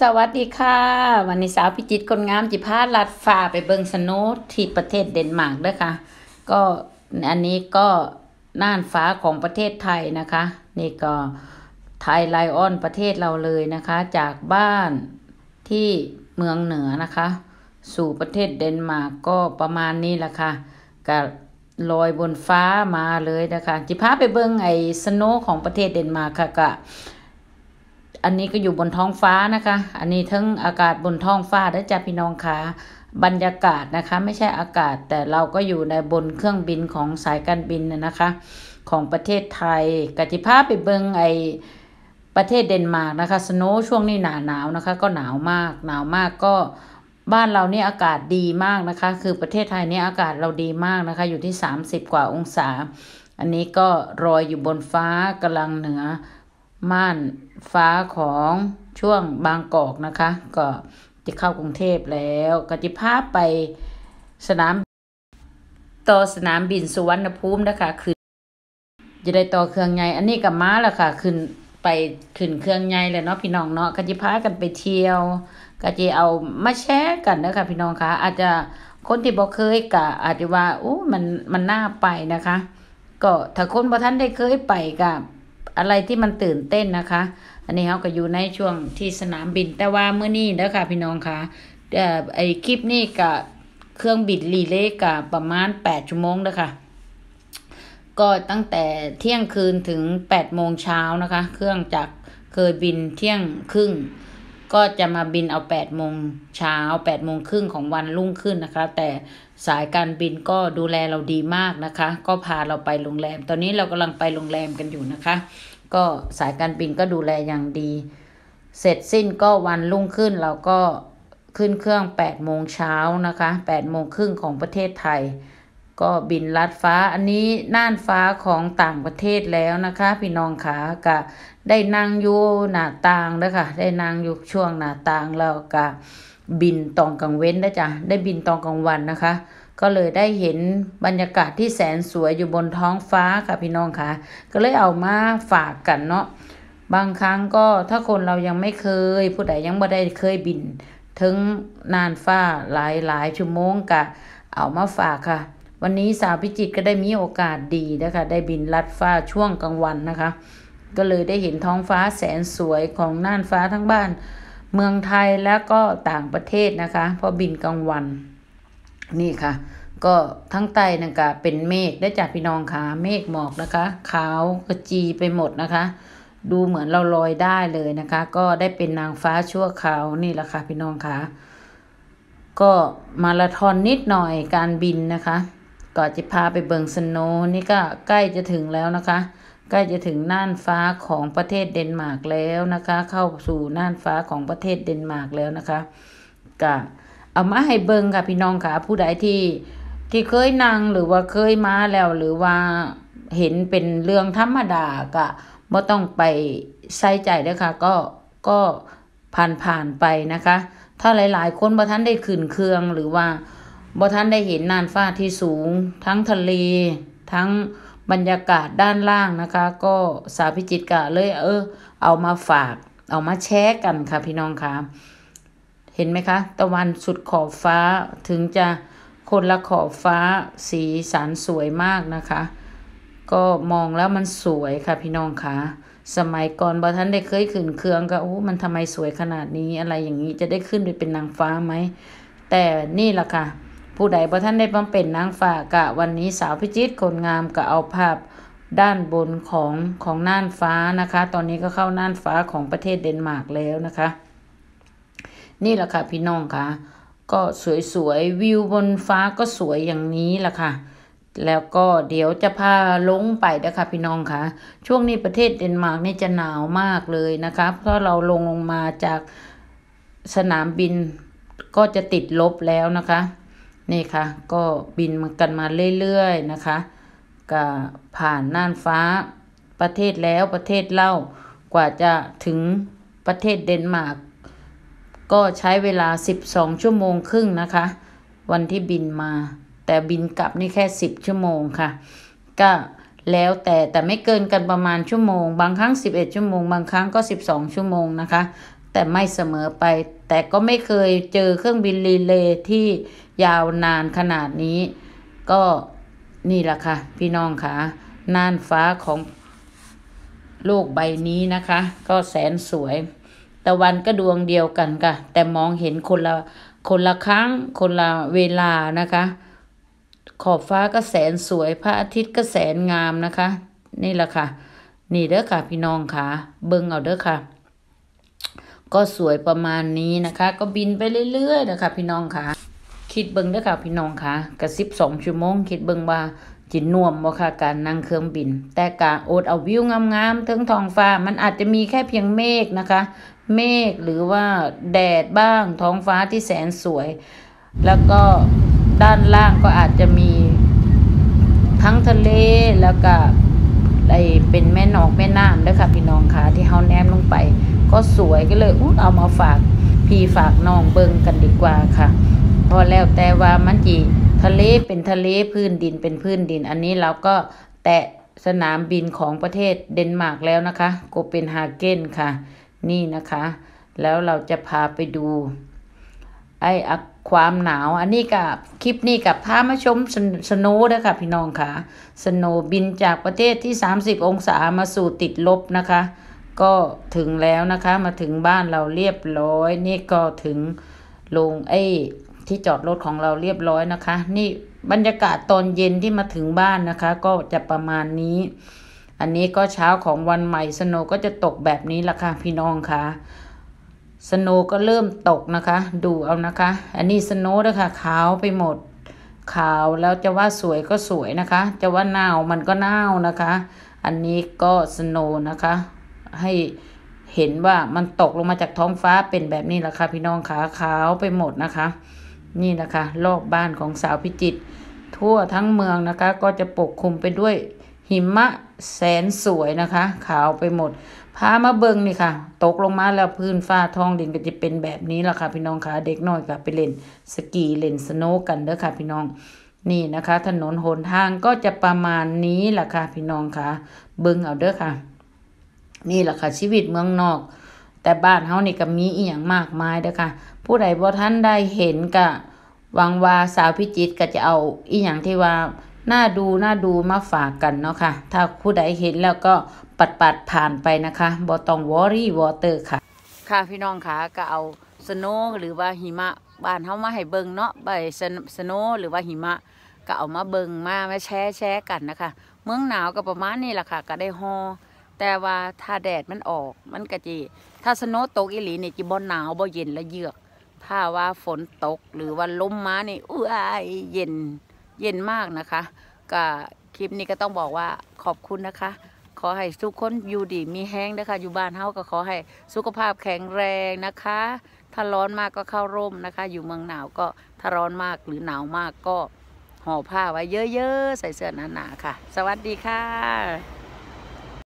สวัสดีค่ะ วันนี้สาวพิจิตคนงามจิพาลัดฝ่าไปเบิงสโนที่ประเทศเดนมาร์กด้วยค่ะ ก็อันนี้ก็น่านฟ้าของประเทศไทยนะคะ นี่ก็ไทยไลออนประเทศเราเลยนะคะ จากบ้านที่เมืองเหนือนะคะ สู่ประเทศเดนมาร์กก็ประมาณนี้แหละค่ะกับลอยบนฟ้ามาเลยนะคะจิพาไปเบิงไอ้สโนของประเทศเดนมาร์กค่ะกะอันนี้ก็อยู่บนท้องฟ้านะคะ อันนี้ทั้งอากาศบนท้องฟ้า ได้จ้าพี่น้องค่ะบรรยากาศนะคะ ไม่ใช่อากาศ แต่เราก็อยู่ในบนเครื่องบินของสายการบินนะคะ ของประเทศไทยกติภาพไปเบิงไอประเทศเดนมาร์กนะคะ สโนช่วงนี้หนาหนาวนะคะ ก็หนาวมาก หนาวมากก็บ้านเราเนี่ยอากาศดีมากนะคะ คือประเทศไทยเนี่ยอากาศเราดีมากนะคะ อยู่ที่ 30 กว่าองศา อันนี้ก็รอยอยู่บนฟ้ากำลังเหนือม่านฟ้าของช่วงบางกอกนะคะ ก็จะเข้ากรุงเทพแล้วก็จะพาไปสนามต่อสนามบินสุวรรณภูมินะคะคือจะได้ต่อเครื่องไงอันนี้กับม้าละค่ะ ขึ้นไปขึ้นเครื่องไงเลยเนาะพี่น้องเนาะก็จะพากันไปเที่ยวก็จะเอามาแชร์กันนะคะพี่น้องคะอาจจะคนที่บอกเคยกะอาจจะว่าอู้มันมันน่าไปนะคะ ก็ถ้าคนบอท่านได้เคยไปกับอะไรที่มันตื่นเต้นนะคะ อันนี้เขาก็อยู่ในช่วงที่สนามบินแต่ว่าเมื่อนี้แล้วค่ะพี่น้องคะเอ่อไอคลิปนี้กับเครื่องบินรีเล็กกับประมาณแปดชั่วโมงนะคะก็ตั้งแต่เที่ยงคืนถึงแปดโมงเช้านะคะ เครื่องจากเคยบินเที่ยงครึ่ง ก็จะมาบินเอาแปดโมงเช้าแปดโมงครึ่งของวันรุ่งขึ้นนะคะ แต่สายการบินก็ดูแลเราดีมากนะคะ ก็พาเราไปโรงแรม ตอนนี้เรากำลังไปโรงแรมกันอยู่นะคะ ก็สายการบินก็ดูแลอย่างดี เสร็จสิ้นก็วันรุ่งขึ้นเราก็ขึ้นเครื่อง8โมงเช้านะคะ8โมงครึ่งของประเทศไทย ก็บินลัดฟ้า อันนี้น่านฟ้าของต่างประเทศแล้วนะคะ พี่น้องขากะได้นั่งอยู่หน้าต่างนะคะ ได้นั่งอยู่ช่วงหน้าต่างแล้วกะบินตอนกลางเว้นนะจ๊ะได้บินตอนกลางวันนะคะ ก็เลยได้เห็นบรรยากาศที่แสนสวยอยู่บนท้องฟ้าค่ะพี่น้องค่ะก็เลยเอามาฝากกันเนาะ บางครั้งก็ถ้าคนเรายังไม่เคย ผู้ใดยังไม่ได้เคยบิน ถึงนานฟ้าหลายหลายชั่วโมงกะเอามาฝากค่ะ วันนี้สาวพิจิตก็ได้มีโอกาสดีนะคะ ได้บินลัดฟ้าช่วงกลางวันนะคะ ก็เลยได้เห็นท้องฟ้าแสนสวยของน่านฟ้าทั้งบ้านเมืองไทยแล้วก็ต่างประเทศนะคะพอบินกลางวัน นี่ค่ะ ก็ทั้งไตนะคะเป็นเมฆได้จากพี่น้องค่ะเมฆหมอกนะคะขาวกระจีไปหมดนะคะ ดูเหมือนเราลอยได้เลยนะคะ ก็ได้เป็นนางฟ้าชั่วขาวนี่แหละค่ะพี่น้องค่ะก็มาราธอนนิดหน่อยการบินนะคะก่อนจะพาไปเบิงสโนนี่ก็ใกล้จะถึงแล้วนะคะกล้จะถึงน่านฟ้าของประเทศเดนมาร์กแล้วนะคะ เข้าสู่น่านฟ้าของประเทศเดนมาร์กแล้วนะคะกะเอามาให้เบิงค่ะ พี่น้องค่ะผู้ใดที่ที่เคยนั่งหรือว่าเคยมาแล้วหรือว่าเห็นเป็นเรื่องธรรมดาก็ไม่ต้องไปใส่ใจนะคะก็ก็ผ่านผ่านไปนะคะ ถ้าหลายๆ คนบ่ท่านได้ขึ้นเครื่องหรือว่าบ่ท่านได้เห็นน่านฟ้าที่สูง ทั้งทะเลทั้งบรรยากาศด้านล่างนะคะ ก็สาวพิจิตกะเลยเออ เอามาฝาก เอามาแชร์กันค่ะพี่น้องค่ะ เห็นไหมคะ ตะวันสุดขอบฟ้าถึงจะคนละขอบฟ้า สีสันสวยมากนะคะ ก็มองแล้วมันสวยค่ะพี่น้องค่ะ สมัยก่อนบอท่านได้เคยขึ้นเครื่องก็โอ้มันทำไมสวยขนาดนี้อะไรอย่างนี้จะได้ขึ้นไปเป็นนางฟ้าไหม แต่นี่แหละค่ะผู้ใดบ่ท่านได้บำเป็นนางฝ่ากะ วันนี้สาวพิจิตคนงาม กะเอาภาพด้านบนของของน่านฟ้านะคะ ตอนนี้ก็เข้าน่านฟ้าของประเทศเดนมาร์กแล้วนะคะ นี่แหละค่ะพี่น้องค่ะ ก็สวยๆวิวบนฟ้าก็สวยอย่างนี้แหละค่ะ แล้วก็เดี๋ยวจะพาลงไปนะคะพี่น้องค่ะ ช่วงนี้ประเทศเดนมาร์กนี่จะหนาวมากเลยนะคะเพราะเราลงลงมาจากสนามบินก็จะติดลบแล้วนะคะนี่ค่ะ ก็บินกันมาเรื่อยๆ นะคะ ก็ผ่านน่านฟ้าประเทศแล้วประเทศเล่า กว่าจะถึงประเทศเดนมาร์ก ก็ใช้เวลา 12 ชั่วโมงครึ่งนะคะ วันที่บินมา แต่บินกลับนี่แค่ 10 ชั่วโมงค่ะ ก็แล้วแต่แต่ไม่เกินกันประมาณชั่วโมง บางครั้ง 11 ชั่วโมง บางครั้งก็12 ชั่วโมงนะคะแต่ไม่เสมอไป แต่ก็ไม่เคยเจอเครื่องบินรีเลย์ที่ยาวนานขนาดนี้ ก็นี่แหละค่ะ พี่น้องค่ะ น่านฟ้าของโลกใบนี้นะคะ ก็แสนสวย ตะวันก็ดวงเดียวกันค่ะ แต่มองเห็นคนละ คนละครั้งคนละเวลานะคะ ขอบฟ้าก็แสนสวย พระอาทิตย์ก็แสนงามนะคะ นี่แหละค่ะ นี่เด้อค่ะพี่น้องค่ะ เบิ่งเอาเด้อค่ะก็สวยประมาณนี้นะคะ ก็บินไปเรื่อยๆนะคะ พี่น้องคะคิดเบิ้งด้วยค่ะพี่น้องคะกระซิบสองชั่วโมงคิดเบิ้งว่าจินนวมว่าค่ะการนั่งเครื่องบิน แต่การโอดเอาวิวงามๆทั้งท้องฟ้ามันอาจจะมีแค่เพียงเมฆนะคะ เมฆหรือว่าแดดบ้าง ท้องฟ้าที่แสนสวย แล้วก็ด้านล่างก็อาจจะมีทั้งทะเลแล้วก็ไรเป็นแม่นอกแม่น้ำด้วยค่ะพี่น้องคะที่เฮาแนมลงไปก็สวยก็เลยอุ้เอามาฝากพี่ฝากน้องเบิ้งกันดีกว่าค่ะพอแล้วแต่ว่ามันจีทะเลเป็นทะเลพื้นดินเป็นพื้นดิน อันนี้เราก็แตะสนามบินของประเทศเดนมาร์กแล้วนะคะโกเปนฮาเกนค่ะ นี่นะคะ แล้วเราจะพาไปดูไอ้อความหนาวอันนี้กับคลิปนี้กับพามาชมสโนว์นะคะพี่น้องค่ะสโนว์บินจากประเทศที่ 30 องศามาสู่ติดลบนะคะก็ถึงแล้วนะคะมาถึงบ้านเราเรียบร้อย นี่ก็ถึงลงไอ้ที่จอดรถของเราเรียบร้อยนะคะ นี่บรรยากาศตอนเย็นที่มาถึงบ้านนะคะก็จะประมาณนี้ อันนี้ก็เช้าของวันใหม่สโนก็จะตกแบบนี้ละค่ะพี่น้องคะสโนก็เริ่มตกนะคะดูเอานะคะ อันนี้สโนนะคะขาวไปหมด ขาวแล้วจะว่าสวยก็สวยนะคะ จะว่าหนาวมันก็หนาวนะคะ อันนี้ก็สโนนะคะให้เห็นว่ามันตกลงมาจากท้องฟ้าเป็นแบบนี้แหละค่ะพี่น้องขาขาวไปหมดนะคะ นี่นะคะรอบบ้านของสาวพิจิตรทั่วทั้งเมืองนะคะ ก็จะปกคลุมไปด้วยหิมะแสนสวยนะคะ ขาวไปหมดพามาเบิงนี่ค่ะ ตกลงมาแล้วพื้นฟ้าทองดินก็จะเป็นแบบนี้แหละค่ะพี่น้องคาะเด็กน้อยกับไปเล่นสกีเล่นสโนว์กันเด้อค่ะ พี่น้องนี่นะคะถนนหนทางก็จะประมาณนี้แหละค่ะ พี่น้องค่ะเบิงเอาเด้อค่ะนี่แหละค่ะชีวิตเมืองนอก แต่บ้านเฮานี่ก็มีอีหยังมากมายเด้อค่ะผู้ใดบ่ท่านได้เห็นก็วังว่าสาวพิจิตก็จะเอาอีหยังที่ว่า น่าดูน่าดูมาฝากกันเนาะค่ะถ้าผู้ใดเห็นแล้วก็ปัดปัดผ่านไปนะคะบอตองวอรี่วอเตอร์ค่ะค่ะพี่น้องค่ะก็เอาสโนหรือว่าหิมะบ้านเฮามาให้เบิงเนาะใบสโนหรือว่าหิมะก็เอามาเบิงมามาแชร์แชร์กันนะคะ เมืองหนาวก็ประมาณนี้แหละค่ะ ก็ได้ฮอแต่ว่าถ้าแดดมันออก มันก็จี ถ้าสโนตกอีหลีนี่จีบ่หนาวบ่เย็นและเยือก ถ้าว่าฝนตกหรือว่าลมมานี่อุ้ยเย็นเย็นมากนะคะก็คลิปนี้ก็ต้องบอกว่าขอบคุณนะคะ ขอให้ทุกคนอยู่ดีมีแห้งนะคะอยู่บ้านเฮาก็ขอให้สุขภาพแข็งแรงนะคะถ้าร้อนมากก็เข้าร่มนะคะ อยู่เมืองหนาวก็ถ้าร้อนมากหรือหนาวมาก ก็ห่อผ้าไว้เยอะๆใส่เสื้อหนาๆค่ะ สวัสดีค่ะ